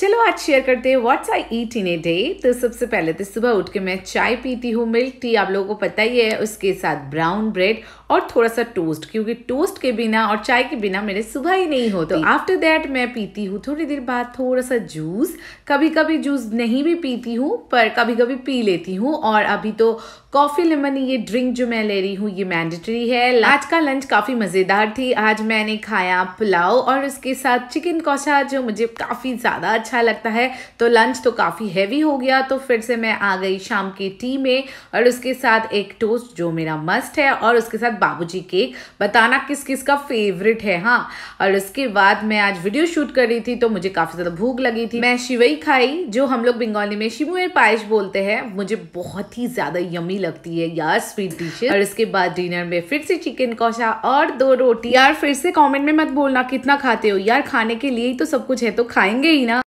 चलो आज शेयर करते हैं what's I eat in a day तो सबसे पहले तो सुबह उठ के मैं चाय पीती हूँ मिल्क टी आप लोगों को पता ही है उसके साथ ब्राउन ब्रेड और थोड़ा सा टोस्ट क्योंकि टोस्ट के बिना और चाय के बिना मेरे सुबह ही नहीं होती तो आफ्टर दैट मैं पीती हूँ थोड़ी देर बाद थोड़ा सा जूस कभी कभी जूस नहीं भी पीती हूँ पर कभी कभी पी लेती हूँ और अभी तो कॉफ़ी लेमन ये ड्रिंक जो मैं ले रही हूँ ये मैंडेटरी है आज का लंच काफ़ी मज़ेदार थी आज मैंने खाया पुलाव और उसके साथ चिकन कौशा जो मुझे काफ़ी ज़्यादा अच्छा अच्छा लगता है तो लंच तो काफ़ी हैवी हो गया तो फिर से मैं आ गई शाम की टी में और उसके साथ एक टोस्ट जो मेरा मस्ट है और उसके साथ बाबूजी केक बताना किस किस का फेवरेट है हाँ और उसके बाद मैं आज वीडियो शूट कर रही थी तो मुझे काफ़ी ज़्यादा भूख लगी थी मैं शिवई खाई जो हम लोग बंगाली में शिमुए पायश बोलते हैं मुझे बहुत ही ज़्यादा यमी लगती है यार स्वीट डिश और इसके बाद डिनर में फिर से चिकन कौशा और दो रोटी यार फिर से कमेंट में मत बोलना कितना खाते हो यार खाने के लिए ही तो सब कुछ है तो खाएंगे ही ना